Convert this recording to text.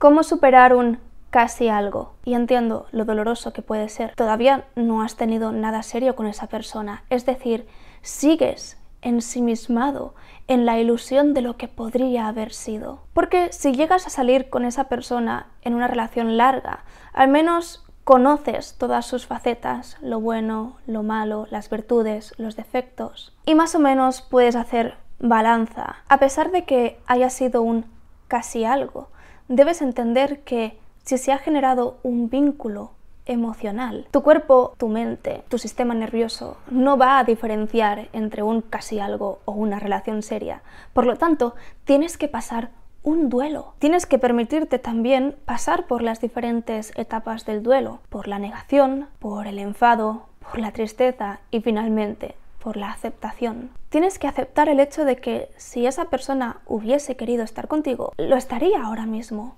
¿Cómo superar un casi algo? Y entiendo lo doloroso que puede ser. Todavía no has tenido nada serio con esa persona. Es decir, sigues ensimismado en la ilusión de lo que podría haber sido. Porque si llegas a salir con esa persona en una relación larga, al menos conoces todas sus facetas, lo bueno, lo malo, las virtudes, los defectos, y más o menos puedes hacer balanza, a pesar de que haya sido un casi algo debes entender que si se ha generado un vínculo emocional, tu cuerpo, tu mente, tu sistema nervioso no va a diferenciar entre un casi algo o una relación seria. Por lo tanto, tienes que pasar un duelo. Tienes que permitirte también pasar por las diferentes etapas del duelo, por la negación, por el enfado, por la tristeza y finalmente por la aceptación. Tienes que aceptar el hecho de que si esa persona hubiese querido estar contigo, lo estaría ahora mismo.